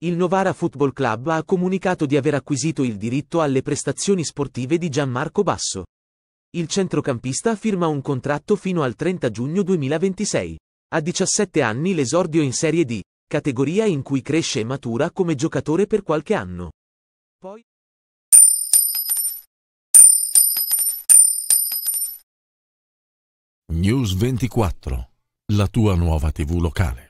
Il Novara Football Club ha comunicato di aver acquisito il diritto alle prestazioni sportive di Gianmarco Basso. Il centrocampista firma un contratto fino al 30 giugno 2026. A 17 anni l'esordio in Serie D, categoria in cui cresce e matura come giocatore per qualche anno. Poi... News 24. La tua nuova TV locale.